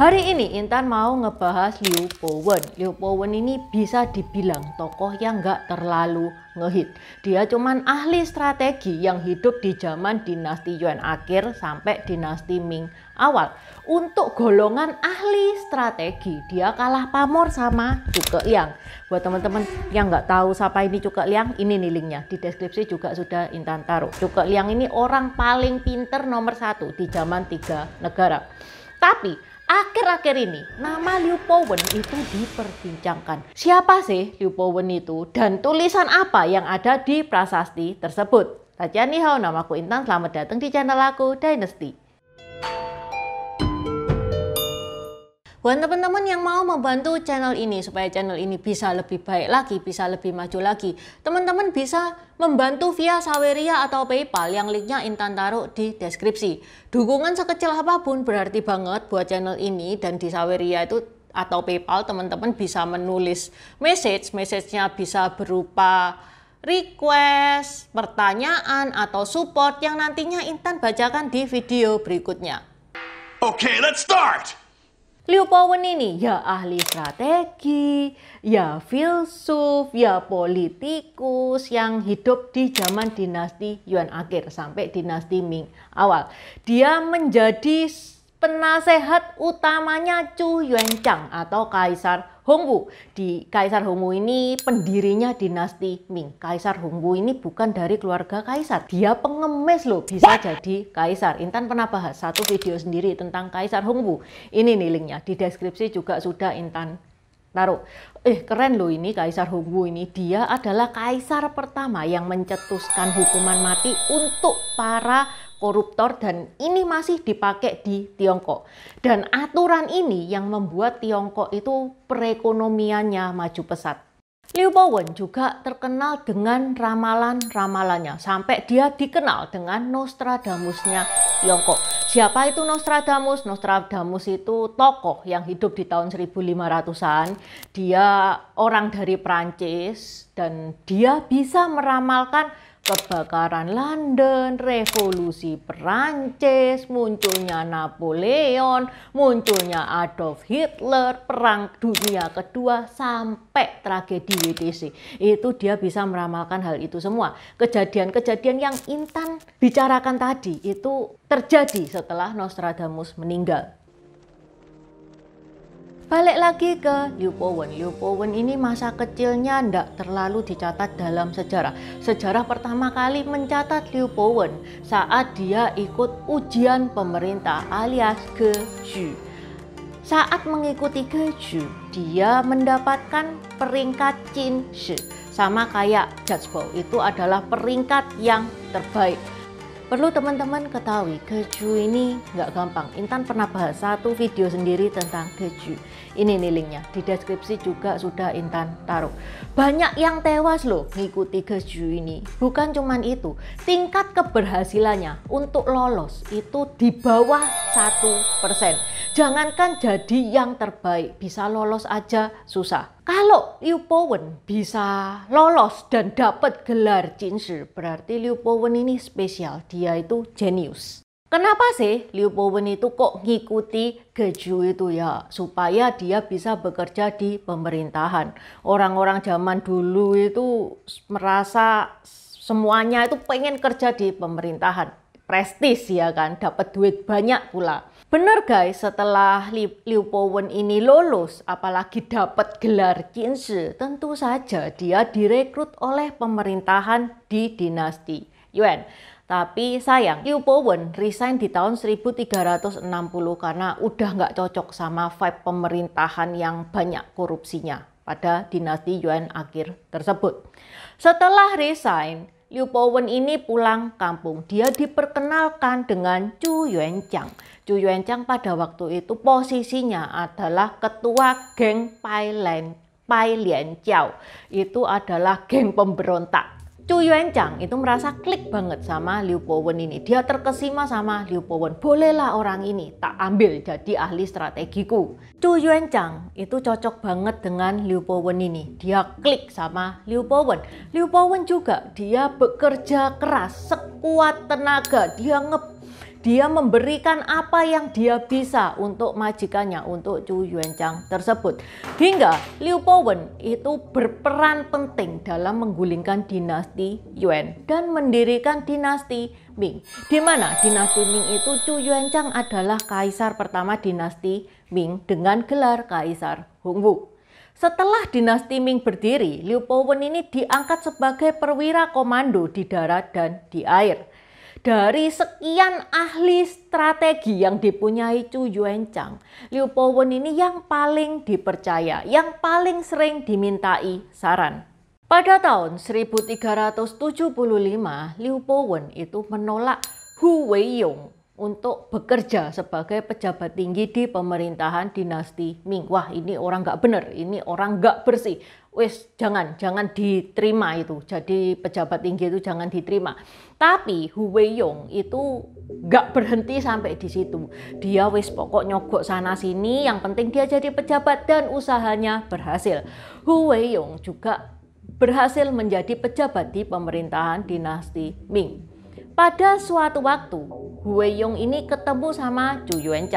Hari ini Intan mau ngebahas Liu Bowen. Liu Bowen ini bisa dibilang tokoh yang nggak terlalu ngehit. Dia cuman ahli strategi yang hidup di zaman dinasti Yuan akhir sampai dinasti Ming awal. Untuk golongan ahli strategi, dia kalah pamor sama Cuke Liang. Buat teman-teman yang nggak tahu siapa ini Cuke Liang, ini nih linknya. Di deskripsi juga sudah Intan taruh. Cuke Liang ini orang paling pinter nomor satu di zaman tiga negara. Tapi akhir-akhir ini nama Liu Powen itu diperbincangkan. Siapa sih Liu Powen itu dan tulisan apa yang ada di prasasti tersebut? Tajani nih hao, namaku Intan, selamat datang di channel aku Dynasty. Buat teman-teman yang mau membantu channel ini supaya channel ini bisa lebih baik lagi, bisa lebih maju lagi, teman-teman bisa membantu via Saweria atau PayPal yang linknya Intan taruh di deskripsi. Dukungan sekecil apapun berarti banget buat channel ini dan di Saweria itu atau PayPal teman-teman bisa menulis message, message-nya bisa berupa request, pertanyaan, atau support yang nantinya Intan bacakan di video berikutnya. Oke, okay, let's start! Liu Powen ini ya ahli strategi, ya filsuf, ya politikus yang hidup di zaman dinasti Yuan akhir sampai dinasti Ming awal. Dia menjadi penasehat utamanya Chu Yuanzhang atau Kaisar Hongwu. Di Kaisar Hongwu ini pendirinya dinasti Ming. Kaisar Hongwu ini bukan dari keluarga kaisar. Dia pengemis loh, bisa jadi kaisar. Intan pernah bahas satu video sendiri tentang Kaisar Hongwu. Ini nih linknya, di deskripsi juga sudah Intan taruh. Eh keren loh ini Kaisar Hongwu ini. Dia adalah kaisar pertama yang mencetuskan hukuman mati untuk para koruptor dan ini masih dipakai di Tiongkok. Dan aturan ini yang membuat Tiongkok itu perekonomiannya maju pesat. Liu Bowen juga terkenal dengan ramalan-ramalannya sampai dia dikenal dengan Nostradamusnya Tiongkok. Siapa itu Nostradamus? Nostradamus itu tokoh yang hidup di tahun 1500-an. Dia orang dari Prancis dan dia bisa meramalkan kebakaran London, revolusi Perancis, munculnya Napoleon, munculnya Adolf Hitler, perang dunia kedua sampai tragedi WTC. Itu dia bisa meramalkan hal itu semua. Kejadian-kejadian yang Intan bicarakan tadi itu terjadi setelah Nostradamus meninggal. Balik lagi ke Liu Liu Powen ini masa kecilnya tidak terlalu dicatat dalam sejarah. Sejarah pertama kali mencatat Liu Powen saat dia ikut ujian pemerintah alias Geju. Saat mengikuti Geju, dia mendapatkan peringkat Qin Shi. Sama kayak Judge Bow, itu adalah peringkat yang terbaik Perlu teman-teman ketahui, keju ini nggak gampang. Intan pernah bahas satu video sendiri tentang keju. Ini nih linknya, di deskripsi juga sudah Intan taruh. Banyak yang tewas loh mengikuti keju ini. Bukan cuman itu, tingkat keberhasilannya untuk lolos itu di bawah 1%. Jangankan jadi yang terbaik, bisa lolos aja susah. Kalau Liu Powen bisa lolos dan dapat gelar Jinshi, berarti Liu Powen ini spesial, dia itu jenius. Kenapa sih Liu Powen itu kok ngikuti Geju itu ya? Supaya dia bisa bekerja di pemerintahan. Orang-orang zaman dulu itu merasa semuanya itu pengen kerja di pemerintahan prestis ya kan, dapat duit banyak pula. Benar guys, setelah Liu Powen ini lulus, apalagi dapat gelar Qinshi, tentu saja dia direkrut oleh pemerintahan di dinasti Yuan. Tapi sayang, Liu Powen resign di tahun 1360 karena udah nggak cocok sama vibe pemerintahan yang banyak korupsinya pada dinasti Yuan akhir tersebut. Setelah resign, Liu Powen ini pulang kampung. Dia diperkenalkan dengan Chu Yuanchang. Chu Yuanchang pada waktu itu posisinya adalah ketua geng Pai Lian, Pai Lian Chiao Itu adalah geng pemberontak Chu Yuan Chang itu merasa klik banget sama Liu Powen ini. Dia terkesima sama Liu Powen. Bolehlah orang ini tak ambil jadi ahli strategiku. Chu Yuan Chang itu cocok banget dengan Liu Powen ini. Dia klik sama Liu Powen. Liu Powen juga dia bekerja keras sekuat tenaga. Dia nge dia memberikan apa yang dia bisa untuk majikannya, untuk Chu Yuanchang tersebut. Hingga Liu Powen itu berperan penting dalam menggulingkan dinasti Yuan dan mendirikan dinasti Ming. Di mana dinasti Ming itu Chu Yuanchang adalah kaisar pertama dinasti Ming dengan gelar Kaisar Hongwu. Setelah dinasti Ming berdiri, Liu Powen ini diangkat sebagai perwira komando di darat dan di air dari sekian ahli strategi yang dipunyai Chu Chang, Liu Wen ini yang paling dipercaya, yang paling sering dimintai saran. Pada tahun 1375, Liu Wen itu menolak Hu Wei Yong untuk bekerja sebagai pejabat tinggi di pemerintahan dinasti Ming. Wah ini orang gak benar, ini orang gak bersih wis jangan jangan diterima itu jadi pejabat tinggi itu jangan diterima tapi Hu Weiyong itu gak berhenti sampai di situ dia wis pokok nyogok sana sini yang penting dia jadi pejabat dan usahanya berhasil Hu Weiyong juga berhasil menjadi pejabat di pemerintahan dinasti Ming pada suatu waktu Hu Weiyong ini ketemu sama Chu Yuan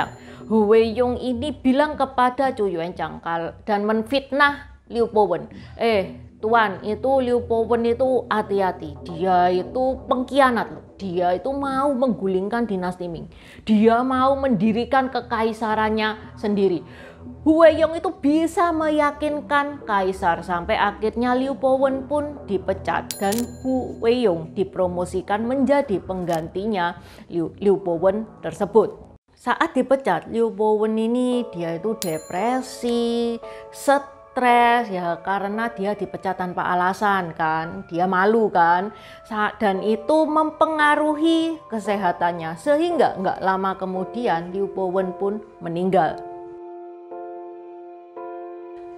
Hu Weiyong ini bilang kepada Chu Yuan dan menfitnah Liu Powen. Eh, Tuan, itu Liu Powen itu hati-hati. Dia itu pengkhianat loh. Dia itu mau menggulingkan dinasti Ming. Dia mau mendirikan kekaisarannya sendiri. Huweiyong itu bisa meyakinkan kaisar sampai akhirnya Liu Powen pun dipecat dan Huweiyong dipromosikan menjadi penggantinya Liu, Liu Powen tersebut saat dipecat Liu Powen ini dia itu depresi, stres, stres ya karena dia dipecat tanpa alasan kan, dia malu kan, dan itu mempengaruhi kesehatannya sehingga nggak lama kemudian Liu Bowen pun meninggal.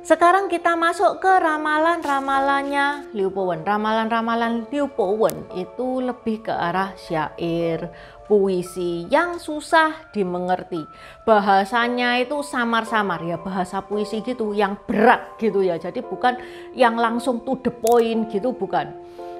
Sekarang kita masuk ke ramalan-ramalannya Liu Bowen. Ramalan-ramalan Liu Bowen itu lebih ke arah syair, puisi yang susah dimengerti. Bahasanya itu samar-samar ya, bahasa puisi gitu yang berat gitu ya. Jadi bukan yang langsung to the point gitu bukan.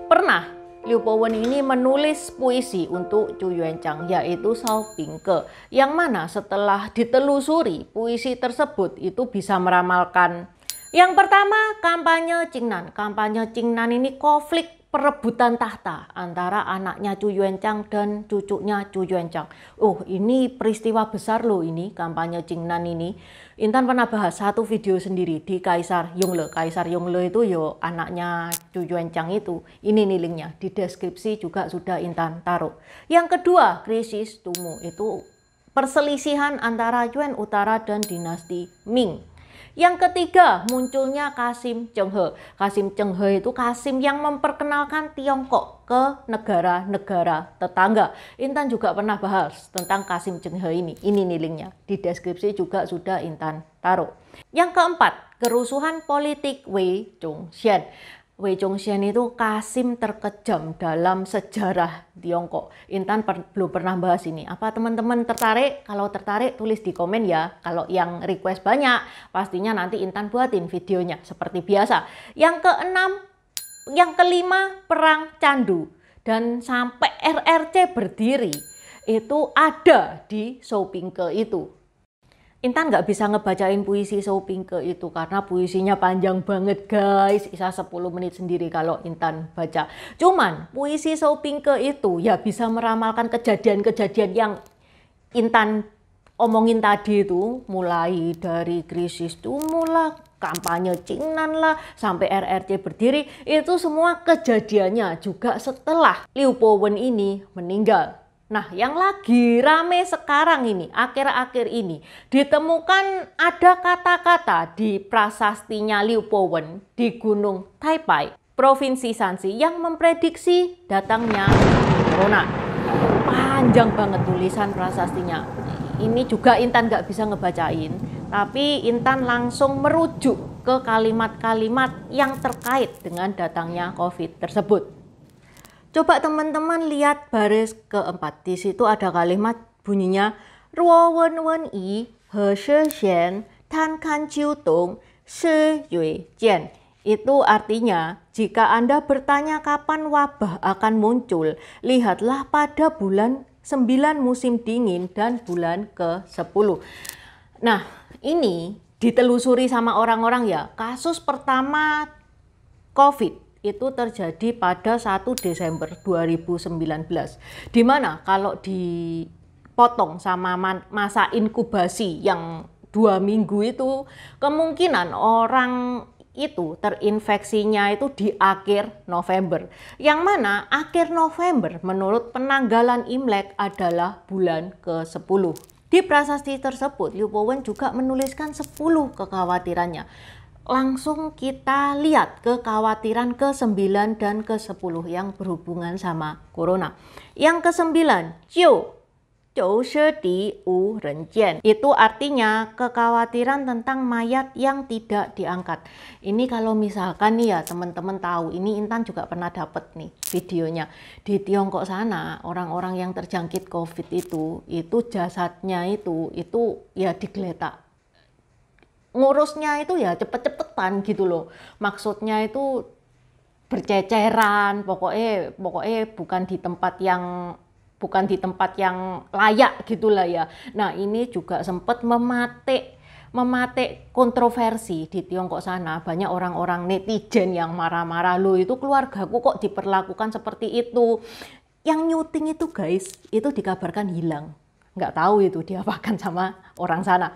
Pernah Liu Bowen ini menulis puisi untuk Chu Yuanchang yaitu Sao Pingke yang mana setelah ditelusuri puisi tersebut itu bisa meramalkan yang pertama kampanye Cingnan. Kampanye Cingnan ini konflik perebutan tahta antara anaknya Chu Yuanchang dan cucunya Chu Yuanchang. Oh, ini peristiwa besar loh ini kampanye Jingnan ini. Intan pernah bahas satu video sendiri di Kaisar Yongle. Kaisar Yongle itu yo ya anaknya Chu Yuanchang itu. Ini nih linknya di deskripsi juga sudah Intan taruh. Yang kedua, krisis Tumu itu perselisihan antara Yuan Utara dan dinasti Ming. Yang ketiga, munculnya Kasim Chenghe. Kasim Chenghe itu Kasim yang memperkenalkan Tiongkok ke negara-negara tetangga. Intan juga pernah bahas tentang Kasim Chenghe ini. Ini nih linknya. Di deskripsi juga sudah Intan taruh. Yang keempat, kerusuhan politik Wei Zhongxian. Wei Chongxian itu kasim terkejam dalam sejarah Tiongkok. Intan per, belum pernah bahas ini. Apa teman-teman tertarik? Kalau tertarik tulis di komen ya. Kalau yang request banyak, pastinya nanti Intan buatin videonya seperti biasa. Yang keenam, yang kelima perang candu dan sampai RRC berdiri itu ada di Shopping ke itu. Intan nggak bisa ngebacain puisi Pinke itu karena puisinya panjang banget guys, bisa 10 menit sendiri kalau Intan baca. Cuman puisi Pinke itu ya bisa meramalkan kejadian-kejadian yang Intan omongin tadi itu mulai dari krisis mulai kampanye Cingnan lah, sampai RRC berdiri, itu semua kejadiannya juga setelah Liu Powen ini meninggal. Nah, yang lagi rame sekarang ini, akhir-akhir ini, ditemukan ada kata-kata di prasastinya Liu Powen di Gunung Taipei, Provinsi Shanxi, yang memprediksi datangnya corona. Panjang banget tulisan prasastinya. Ini juga Intan nggak bisa ngebacain, tapi Intan langsung merujuk ke kalimat-kalimat yang terkait dengan datangnya COVID tersebut. Coba teman-teman lihat baris keempat. Di situ ada kalimat bunyinya ruo wen wen i he she xian tan kan jiu tong shi yue jian. Itu artinya, jika Anda bertanya kapan wabah akan muncul, lihatlah pada bulan 9 musim dingin dan bulan ke-10. Nah, ini ditelusuri sama orang-orang ya. Kasus pertama COVID itu terjadi pada 1 Desember 2019. Di mana kalau dipotong sama masa inkubasi yang dua minggu itu, kemungkinan orang itu terinfeksinya itu di akhir November. Yang mana akhir November menurut penanggalan Imlek adalah bulan ke-10. Di prasasti tersebut, Liu Bowen juga menuliskan 10 kekhawatirannya langsung kita lihat kekhawatiran ke-9 dan ke-10 yang berhubungan sama corona. Yang ke-9, jiu, renjen. Itu artinya kekhawatiran tentang mayat yang tidak diangkat. Ini kalau misalkan nih ya teman-teman tahu, ini Intan juga pernah dapat nih videonya. Di Tiongkok sana, orang-orang yang terjangkit COVID itu, itu jasadnya itu, itu ya digeletak ngurusnya itu ya cepet-cepetan gitu loh maksudnya itu berceceran pokoknya pokoknya bukan di tempat yang bukan di tempat yang layak gitulah ya nah ini juga sempat mematik mematik kontroversi di Tiongkok sana banyak orang-orang netizen yang marah-marah lo itu keluargaku kok diperlakukan seperti itu yang nyuting itu guys itu dikabarkan hilang nggak tahu itu diapakan sama orang sana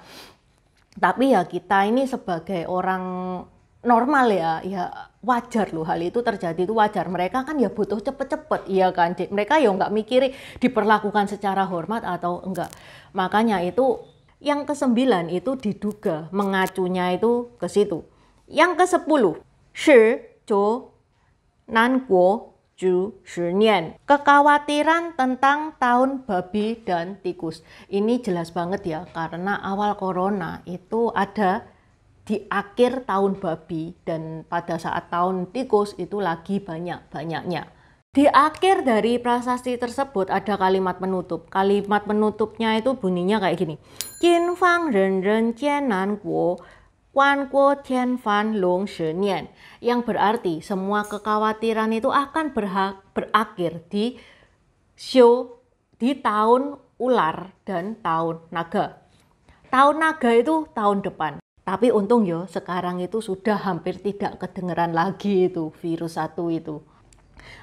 tapi ya kita ini sebagai orang normal ya ya wajar loh hal itu terjadi itu wajar mereka kan ya butuh cepet-cepet iya kan mereka ya nggak mikir diperlakukan secara hormat atau enggak makanya itu yang kesembilan itu diduga mengacunya itu ke situ yang kesepuluh sepuluh shi, cho nan guo, Junian. Kekhawatiran tentang tahun babi dan tikus. Ini jelas banget ya, karena awal corona itu ada di akhir tahun babi dan pada saat tahun tikus itu lagi banyak-banyaknya. Di akhir dari prasasti tersebut ada kalimat penutup. Kalimat penutupnya itu bunyinya kayak gini. Qin fang ren ren jian nan guo Wan Kuo Tian Fan Long Shenian yang berarti semua kekhawatiran itu akan berakhir di Xiu di tahun ular dan tahun naga. Tahun naga itu tahun depan. Tapi untung yo, ya, sekarang itu sudah hampir tidak kedengeran lagi itu virus satu itu.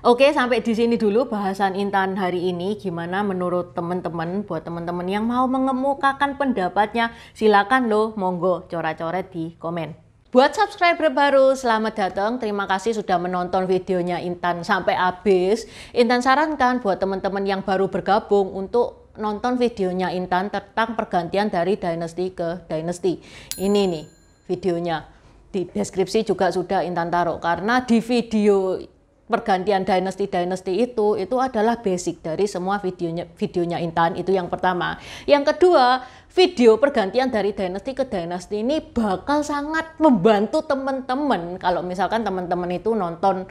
Oke, sampai di sini dulu bahasan Intan hari ini. Gimana menurut teman-teman, buat teman-teman yang mau mengemukakan pendapatnya, silakan loh monggo coret-coret di komen. Buat subscriber baru, selamat datang. Terima kasih sudah menonton videonya Intan sampai habis. Intan sarankan buat teman-teman yang baru bergabung untuk nonton videonya Intan tentang pergantian dari Dynasty ke Dynasty. Ini nih videonya. Di deskripsi juga sudah Intan taruh karena di video pergantian dynasty dinasti itu itu adalah basic dari semua videonya videonya Intan itu yang pertama. Yang kedua, video pergantian dari dynasty ke dynasty ini bakal sangat membantu teman-teman kalau misalkan teman-teman itu nonton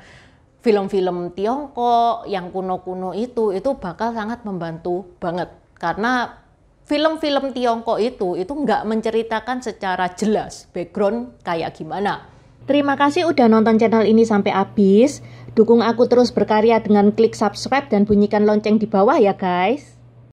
film-film Tiongkok yang kuno-kuno itu itu bakal sangat membantu banget karena film-film Tiongkok itu itu nggak menceritakan secara jelas background kayak gimana. Terima kasih udah nonton channel ini sampai habis. Dukung aku terus berkarya dengan klik subscribe dan bunyikan lonceng di bawah ya guys.